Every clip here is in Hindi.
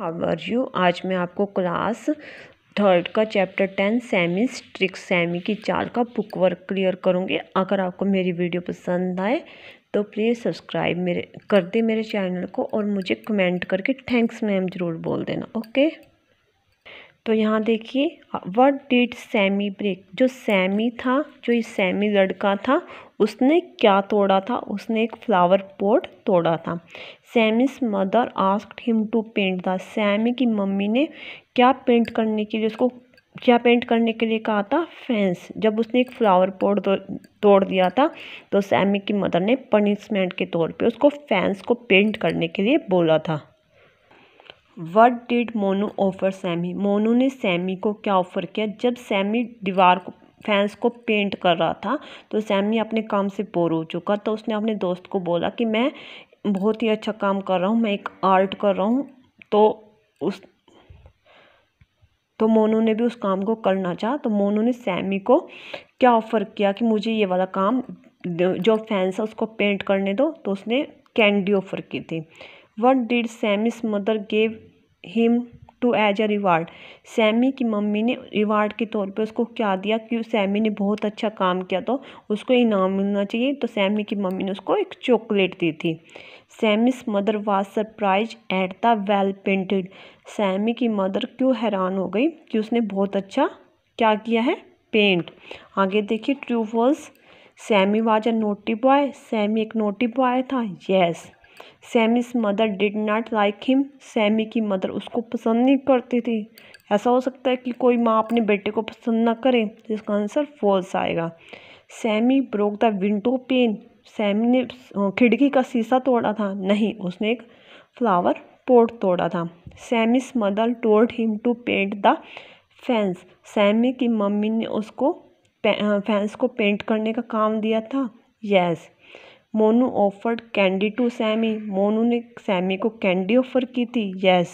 हावर यू आज मैं आपको क्लास थर्ड का chapter ten Sammy's trick Sammy की चाल का बुक वर्क क्लियर करूँगी अगर आपको मेरी वीडियो पसंद आए तो प्लीज़ सब्सक्राइब मेरे कर दे मेरे चैनल को और मुझे कमेंट करके थैंक्स मैम ज़रूर बोल देना ओके तो यहाँ देखिए वट डिड सैमी ब्रेक जो सैमी था जो इस सैमी लड़का था उसने क्या तोड़ा था उसने एक फ्लावर पॉट तोड़ा था Sammy's mother asked him to paint था सैमी की मम्मी ने क्या पेंट करने के लिए उसको क्या पेंट करने के लिए कहा था फैंस जब उसने एक फ्लावर पॉट तो, तोड़ दिया था तो सैमी की मदर ने पनिशमेंट के तौर पे उसको फैंस को पेंट करने के लिए बोला था what did Monu offer Sammy Monu ने सैमी को क्या ऑफ़र किया जब सैमी दीवार को फैंस को पेंट कर रहा था तो सैमी अपने काम से बोर हो चुका तो उसने अपने दोस्त को बोला कि मैं बहुत ही अच्छा काम कर रहा हूँ मैं एक आर्ट कर रहा हूँ तो उस तो मोनू ने भी उस काम को करना चाहा तो मोनू ने सैमी को क्या ऑफ़र किया कि मुझे ये वाला काम जो फैंस है उसको पेंट करने दो तो उसने कैंडी ऑफ़र की थी what did Sammy's mother gave him to as a reward Sammy की मम्मी ने रिवार्ड के तौर पे उसको क्या दिया कि सैमी ने बहुत अच्छा काम किया तो उसको इनाम मिलना चाहिए तो सैमी की मम्मी ने उसको एक चॉकलेट दी थी Sammy's mother was surprised at the well painted Sammy की मदर क्यों हैरान हो गई कि उसने बहुत अच्छा क्या किया है पेंट आगे देखिए true false Sammy was a naughty boy Sammy एक नोटी बॉय था yes yes. Sammy's mother did not like him Sammy की मदर उसको पसंद नहीं करती थी ऐसा हो सकता है कि कोई माँ अपने बेटे को पसंद ना करे जिसका आंसर फॉल्स आएगा Sammy broke the window pane Sammy ने खिड़की का शीशा तोड़ा था नहीं उसने एक फ्लावर पोर्ट तोड़ा था Sammy's mother told him to paint the fence Sammy की मम्मी ने उसको फैंस को पेंट करने का काम दिया था yes yes. Monu offered candy to Sammy Monu ने सैमी को कैंडी ऑफर की थी यस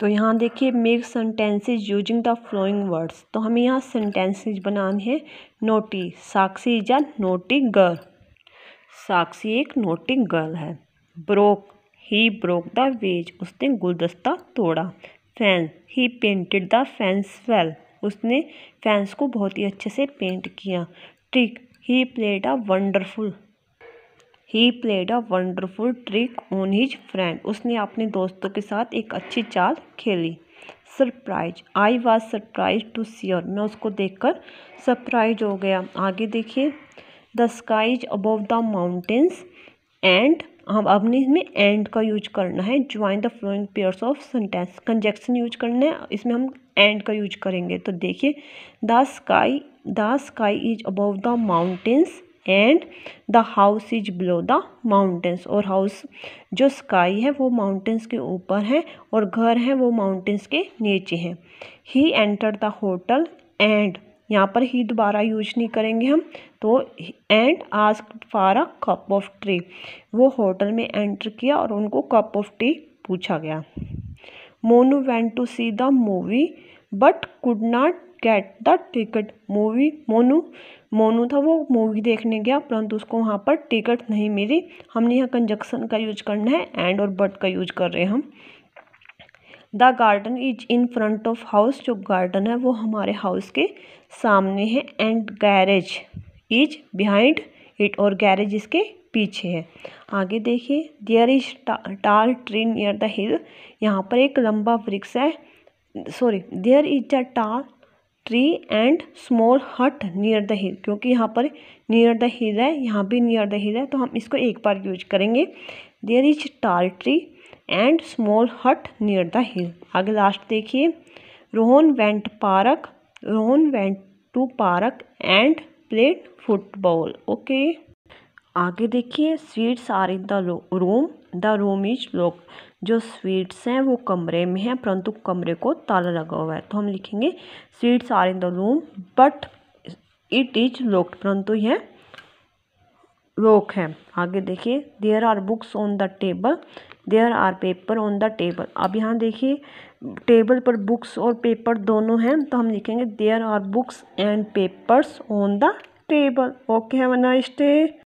तो यहाँ देखिए make sentences using the following words तो हमें यहाँ सेंटेंसेज बनाने हैं naughty Sakshi is a naughty girl Sakshi एक नोटी गर्ल है broke he broke the vase उसने गुलदस्ता तोड़ा fence he painted the fence well उसने फैंस को बहुत ही अच्छे से पेंट किया trick he played a wonderful he played a wonderful trick on his friend उसने अपने दोस्तों के साथ एक अच्छी चाल खेली surprise I was surprise to see her मैं उसको देखकर सरप्राइज हो गया आगे देखिए the skies above the mountains and हम अपने इसमें एंड का यूज करना है join the following pairs of sentence conjunction use करना है इसमें हम एंड का यूज करेंगे तो देखिए the sky the sky is above the mountains and the house is below the mountains और हाउस जो स्काई है वो माउंटेंस के ऊपर है और घर है वो माउंटेंस के नीचे है he enter the hotel and यहाँ पर ही दोबारा यूज नहीं करेंगे हम तो and ask for a cup of tea वो होटल में एंटर किया और उनको कप ऑफ टी पूछा गया Monu went to see the movie but could not get the ticket movie Monu Monu था वो मूवी देखने गया परंतु उसको वहाँ पर टिकट नहीं मिली हमने यहाँ कंजक्शन का यूज करना है एंड और बट का यूज कर रहे हैं हम the garden is in front of house जो गार्डन है वो हमारे हाउस के सामने है and garage is behind it और गैरेज इसके पीछे है आगे देखिए there is tall tree near the hill यहाँ पर एक लंबा वृक्ष है sorry there is a tall tree and small hut near the hill क्योंकि यहाँ पर नियर द हिल है यहाँ भी नियर द हिल है तो हम इसको एक बार यूज करेंगे there is tall tree and small hut near the hill आगे लास्ट देखिए Rohan went park Rohan went to park and played football okay आगे देखिए sweets are in the room the room is lock जो स्वीट्स हैं वो कमरे में हैं परंतु कमरे को ताला लगा हुआ है तो हम लिखेंगे sweets are in the room but it is locked परंतु यह लॉक है आगे देखिए there are books on the table there are paper on the table अब यहाँ देखिए टेबल पर बुक्स और पेपर दोनों हैं तो हम लिखेंगे there are books and papers on the table okay है वन आई डे